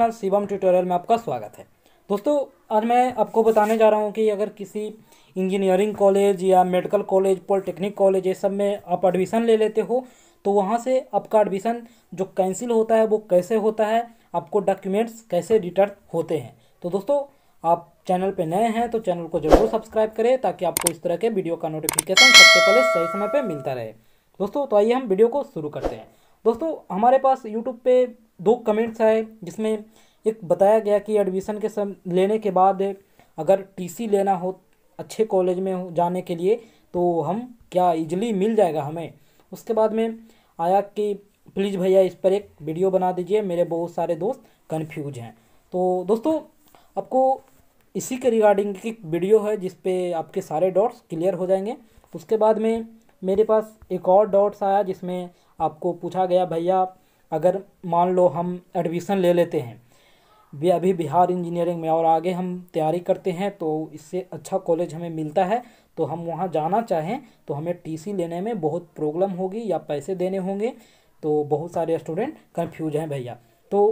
channel Shivam tutorial में आपका स्वागत है दोस्तों आज मैं आपको बताने जा रहा हूँ कि अगर किसी इंजीनियरिंग कॉलेज या मेडिकल कॉलेज पॉलिटेक्निक कॉलेज ये सब में आप एडमिशन ले लेते हो तो वहाँ से आपका एडमिशन जो कैंसिल होता है वो कैसे होता है आपको डॉक्यूमेंट्स कैसे रिटर्न होते हैं तो दोस्तों आप चैनल पर नए हैं तो चैनल को ज़रूर सब्सक्राइब करें ताकि आपको इस तरह के वीडियो का नोटिफिकेशन सबसे पहले सही समय पर मिलता रहे दोस्तों तो आइए हम वीडियो को शुरू करते हैं दोस्तों हमारे पास यूट्यूब पे दो कमेंट्स आए जिसमें एक बताया गया कि एडमिशन के सम लेने के बाद अगर टीसी लेना हो अच्छे कॉलेज में हो जाने के लिए तो हम क्या इजली मिल जाएगा हमें उसके बाद में आया कि प्लीज़ भैया इस पर एक वीडियो बना दीजिए मेरे बहुत सारे दोस्त कन्फ्यूज हैं तो दोस्तों आपको इसी के रिगार्डिंग की वीडियो है जिस आपके सारे डॉट्स क्लियर हो जाएंगे उसके बाद में मेरे पास एक और डॉट्स आया जिसमें आपको पूछा गया भैया अगर मान लो हम एडमिशन ले लेते हैं भी अभी बिहार इंजीनियरिंग में और आगे हम तैयारी करते हैं तो इससे अच्छा कॉलेज हमें मिलता है तो हम वहाँ जाना चाहें तो हमें टीसी लेने में बहुत प्रॉब्लम होगी या पैसे देने होंगे तो बहुत सारे स्टूडेंट कन्फ्यूज हैं भैया तो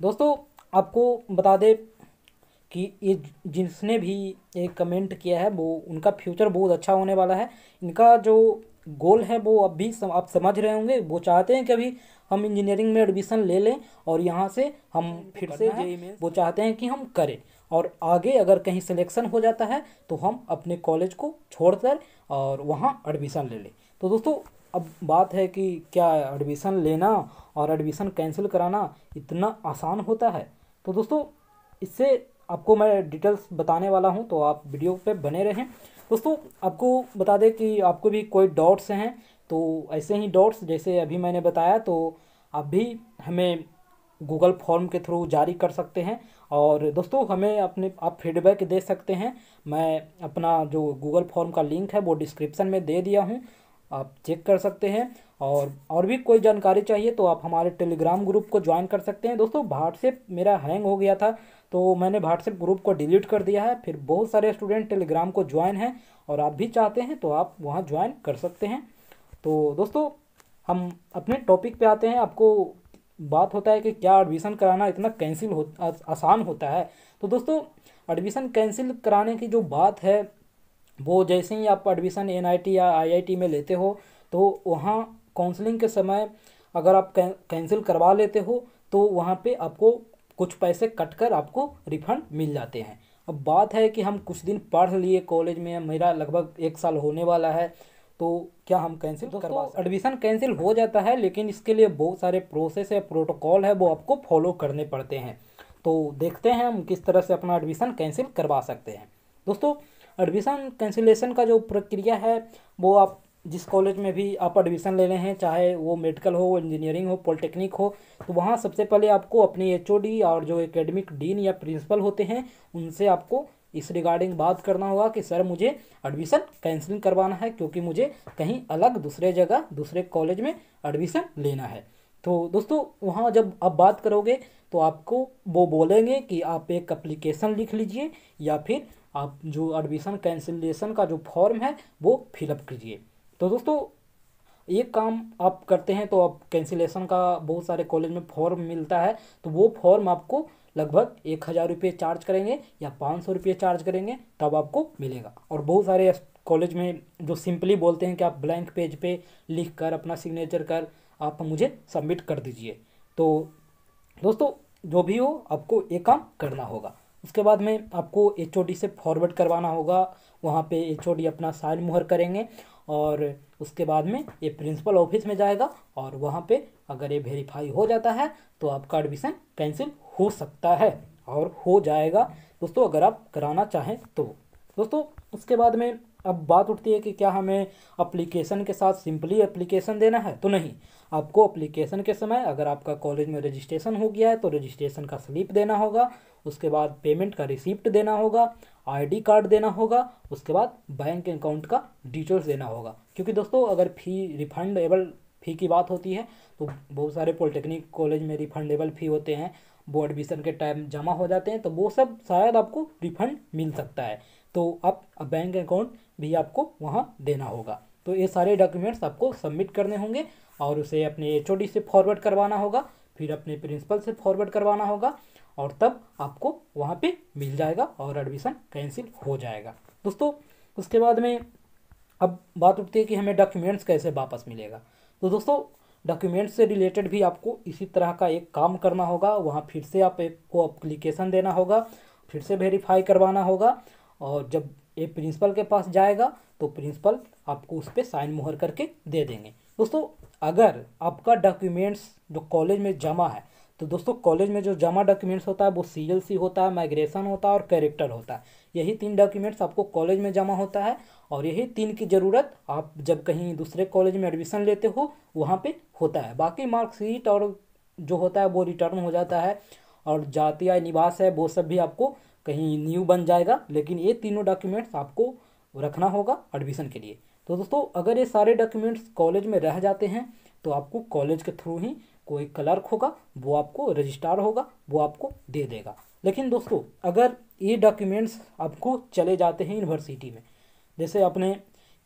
दोस्तों आपको बता दें कि ये जिसने भी एक कमेंट किया है वो उनका फ्यूचर बहुत अच्छा होने वाला है इनका जो गोल है वो अब भी सम, आप समझ रहे होंगे वो चाहते हैं कि अभी हम इंजीनियरिंग में एडमिशन ले लें और यहाँ से हम फिर से वो चाहते हैं कि हम करें और आगे अगर कहीं सिलेक्शन हो जाता है तो हम अपने कॉलेज को छोड़कर और वहाँ एडमिशन ले लें तो दोस्तों अब बात है कि क्या एडमिशन लेना और एडमिशन कैंसिल कराना इतना आसान होता है तो दोस्तों इससे आपको मैं डिटेल्स बताने वाला हूँ तो आप वीडियो पे बने रहें दोस्तों आपको बता दें कि आपको भी कोई डाउट्स हैं तो ऐसे ही डाउट्स जैसे अभी मैंने बताया तो आप भी हमें गूगल फॉर्म के थ्रू जारी कर सकते हैं और दोस्तों हमें अपने आप फीडबैक दे सकते हैं मैं अपना जो गूगल फॉर्म का लिंक है वो डिस्क्रिप्शन में दे दिया हूँ आप चेक कर सकते हैं और और भी कोई जानकारी चाहिए तो आप हमारे टेलीग्राम ग्रुप को ज्वाइन कर सकते हैं दोस्तों व्हाट्सएप मेरा हैंग हो गया था तो मैंने व्हाट्सएप ग्रुप को डिलीट कर दिया है फिर बहुत सारे स्टूडेंट टेलीग्राम को ज्वाइन हैं और आप भी चाहते हैं तो आप वहाँ ज्वाइन कर सकते हैं तो दोस्तों हम अपने टॉपिक पर आते हैं आपको बात होता है कि क्या एडमिशन कराना इतना कैंसिल हो आसान होता है तो दोस्तों एडमिशन कैंसिल कराने की जो बात है वो जैसे ही आप एडमिशन एनआईटी या आईआईटी में लेते हो तो वहाँ काउंसलिंग के समय अगर आप कैंसिल करवा लेते हो तो वहाँ पे आपको कुछ पैसे कट कर आपको रिफंड मिल जाते हैं अब बात है कि हम कुछ दिन पढ़ लिए कॉलेज में मेरा लगभग एक साल होने वाला है तो क्या हम कैंसिल करवा तो एडमिशन कैंसिल हो जाता है लेकिन इसके लिए बहुत सारे प्रोसेस है प्रोटोकॉल है वो आपको फॉलो करने पड़ते हैं तो देखते हैं हम किस तरह से अपना एडमिशन कैंसिल करवा सकते हैं दोस्तों एडमिशन कैंसिलेशन का जो प्रक्रिया है वो आप जिस कॉलेज में भी आप एडमिशन ले रहे हैं चाहे वो मेडिकल हो इंजीनियरिंग हो पॉलिटेक्निक हो तो वहाँ सबसे पहले आपको अपने एच और जो एकेडमिक डीन या प्रिंसिपल होते हैं उनसे आपको इस रिगार्डिंग बात करना होगा कि सर मुझे एडमिशन कैंसिल करवाना है क्योंकि मुझे कहीं अलग दूसरे जगह दूसरे कॉलेज में एडमिशन लेना है तो दोस्तों वहाँ जब आप बात करोगे तो आपको वो बोलेंगे कि आप एक अप्लीकेशन लिख लीजिए या फिर आप जो एडमिशन कैंसिलेशन का जो फॉर्म है वो फिलअप कीजिए तो दोस्तों एक काम आप करते हैं तो आप कैंसिलेशन का बहुत सारे कॉलेज में फॉर्म मिलता है तो वो फॉर्म आपको लगभग एक हज़ार रुपये चार्ज करेंगे या पाँच सौ रुपये चार्ज करेंगे तब आपको मिलेगा और बहुत सारे कॉलेज में जो सिंपली बोलते हैं कि आप ब्लैंक पेज पे लिख कर अपना सिग्नेचर कर आप मुझे सबमिट कर दीजिए तो दोस्तों जो भी हो आपको ये काम करना होगा उसके बाद में आपको एच से फॉरवर्ड करवाना होगा वहाँ पे एच अपना साइन मुहर करेंगे और उसके बाद में ये प्रिंसिपल ऑफिस में जाएगा और वहाँ पे अगर ये वेरीफाई हो जाता है तो आपका एडमिशन कैंसिल हो सकता है और हो जाएगा दोस्तों अगर आप कराना चाहें तो दोस्तों उसके बाद में अब बात उठती है कि क्या हमें अप्लीकेशन के साथ सिंपली अप्लीकेशन देना है तो नहीं आपको अप्लीकेशन के समय अगर आपका कॉलेज में रजिस्ट्रेशन हो गया है तो रजिस्ट्रेशन का स्लिप देना होगा उसके बाद पेमेंट का रिसिप्ट देना होगा आईडी कार्ड देना होगा उसके बाद बैंक अकाउंट का डिटेल्स देना होगा क्योंकि दोस्तों अगर फ़ी रिफंडेबल फ़ी की बात होती है तो बहुत सारे पॉलिटेक्निक कॉलेज में रिफंडेबल फ़ी होते हैं वो एडमिशन के टाइम जमा हो जाते हैं तो वो सब शायद आपको रिफंड मिल सकता है तो आप बैंक अकाउंट भी आपको वहाँ देना होगा तो ये सारे डॉक्यूमेंट्स आपको सबमिट करने होंगे और उसे अपने एच से फॉरवर्ड करवाना होगा फिर अपने प्रिंसिपल से फॉरवर्ड करवाना होगा और तब आपको वहाँ पे मिल जाएगा और एडमिशन कैंसिल हो जाएगा दोस्तों उसके बाद में अब बात उठती है कि हमें डॉक्यूमेंट्स कैसे वापस मिलेगा तो दोस्तों डॉक्यूमेंट्स से रिलेटेड भी आपको इसी तरह का एक काम करना होगा वहाँ फिर से आप एक को अप्लीकेशन देना होगा फिर से वेरीफाई करवाना होगा और जब ये प्रिंसिपल के पास जाएगा तो प्रिंसिपल आपको उस पर साइन मुहर करके दे देंगे दोस्तों अगर आपका डॉक्यूमेंट्स जो कॉलेज में जमा है तो दोस्तों कॉलेज में जो जमा डॉक्यूमेंट्स होता है वो सी होता है माइग्रेशन होता है और कैरेक्टर होता है यही तीन डॉक्यूमेंट्स आपको कॉलेज में जमा होता है और यही तीन की ज़रूरत आप जब कहीं दूसरे कॉलेज में एडमिशन लेते हो वहाँ पे होता है बाकी मार्कशीट और जो होता है वो रिटर्न हो जाता है और जाति या निवास है वो सब भी आपको कहीं न्यू बन जाएगा लेकिन ये तीनों डॉक्यूमेंट्स आपको रखना होगा एडमिशन के लिए तो दोस्तों अगर ये सारे डॉक्यूमेंट्स कॉलेज में रह जाते हैं तो आपको कॉलेज के थ्रू ही कोई क्लर्क होगा वो आपको रजिस्ट्रार होगा वो आपको दे देगा लेकिन दोस्तों अगर ये डॉक्यूमेंट्स आपको चले जाते हैं यूनिवर्सिटी में जैसे आपने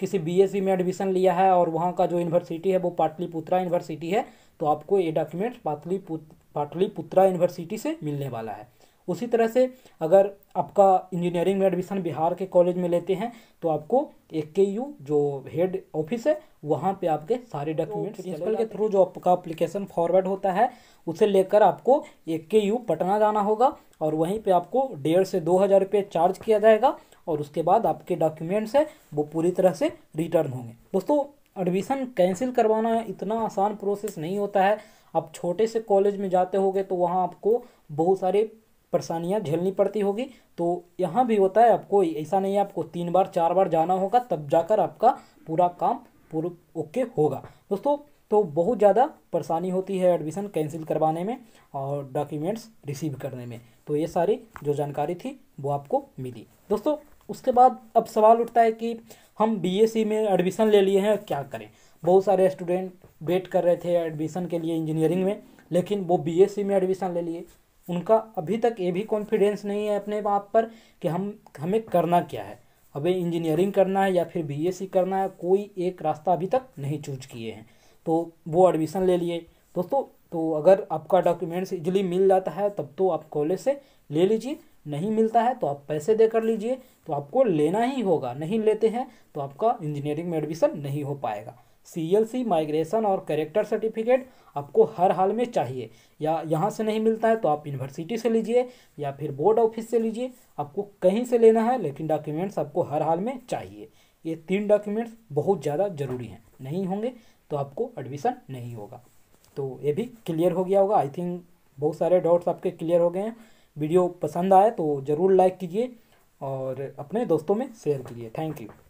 किसी बीएससी e में एडमिशन लिया है और वहाँ का जो यूनिवर्सिटी है वो पाटलिपुत्रा यूनिवर्सिटी है तो आपको ये डॉक्यूमेंट्स पाटलिपुत्र पाटलिपुत्रा यूनिवर्सिटी से मिलने वाला है उसी तरह से अगर आपका इंजीनियरिंग में एडमिशन बिहार के कॉलेज में लेते हैं तो आपको ए के यू जो हेड ऑफिस है वहाँ पे आपके सारे डॉक्यूमेंट्स प्रिंसिपल के थ्रू जो आपका अप्लीकेशन फॉरवर्ड होता है उसे लेकर आपको ए के यू पटना जाना होगा और वहीं पे आपको डेढ़ से दो हज़ार रुपये चार्ज किया जाएगा और उसके बाद आपके डॉक्यूमेंट्स हैं वो पूरी तरह से रिटर्न होंगे दोस्तों एडमिशन कैंसिल करवाना इतना आसान प्रोसेस नहीं होता है आप छोटे से कॉलेज में जाते होगे तो वहाँ आपको बहुत सारे परेशानियाँ झेलनी पड़ती होगी तो यहाँ भी होता है आपको ऐसा नहीं है आपको तीन बार चार बार जाना होगा तब जाकर आपका पूरा काम पूरा ओके होगा दोस्तों तो बहुत ज़्यादा परेशानी होती है एडमिशन कैंसिल करवाने में और डॉक्यूमेंट्स रिसीव करने में तो ये सारी जो जानकारी थी वो आपको मिली दोस्तों उसके बाद अब सवाल उठता है कि हम बीएससी e में एडमिशन ले लिए हैं क्या करें बहुत सारे स्टूडेंट वेट कर रहे थे एडमिशन के लिए इंजीनियरिंग में लेकिन वो बीएससी e में एडमिशन ले लिए उनका अभी तक ये भी कॉन्फिडेंस नहीं है अपने आप पर कि हम हमें करना क्या है अबे इंजीनियरिंग करना है या फिर बीएससी करना है कोई एक रास्ता अभी तक नहीं चूज किए हैं तो वो एडमिशन ले लिए दोस्तों तो अगर आपका डॉक्यूमेंट्स इजली मिल जाता है तब तो आप कॉलेज से ले लीजिए नहीं मिलता है तो आप पैसे दे कर लीजिए तो आपको लेना ही होगा नहीं लेते हैं तो आपका इंजीनियरिंग में एडमिशन नहीं हो पाएगा सी माइग्रेशन और करेक्टर सर्टिफिकेट आपको हर हाल में चाहिए या यहाँ से नहीं मिलता है तो आप यूनिवर्सिटी से लीजिए या फिर बोर्ड ऑफिस से लीजिए आपको कहीं से लेना है लेकिन डॉक्यूमेंट्स आपको हर हाल में चाहिए ये तीन डॉक्यूमेंट्स बहुत ज़्यादा ज़रूरी हैं नहीं होंगे तो आपको एडमिशन नहीं होगा तो ये भी क्लियर हो गया होगा आई थिंक बहुत सारे डाउट्स आपके क्लियर हो गए हैं वीडियो पसंद आए तो ज़रूर लाइक कीजिए और अपने दोस्तों में शेयर कीजिए थैंक यू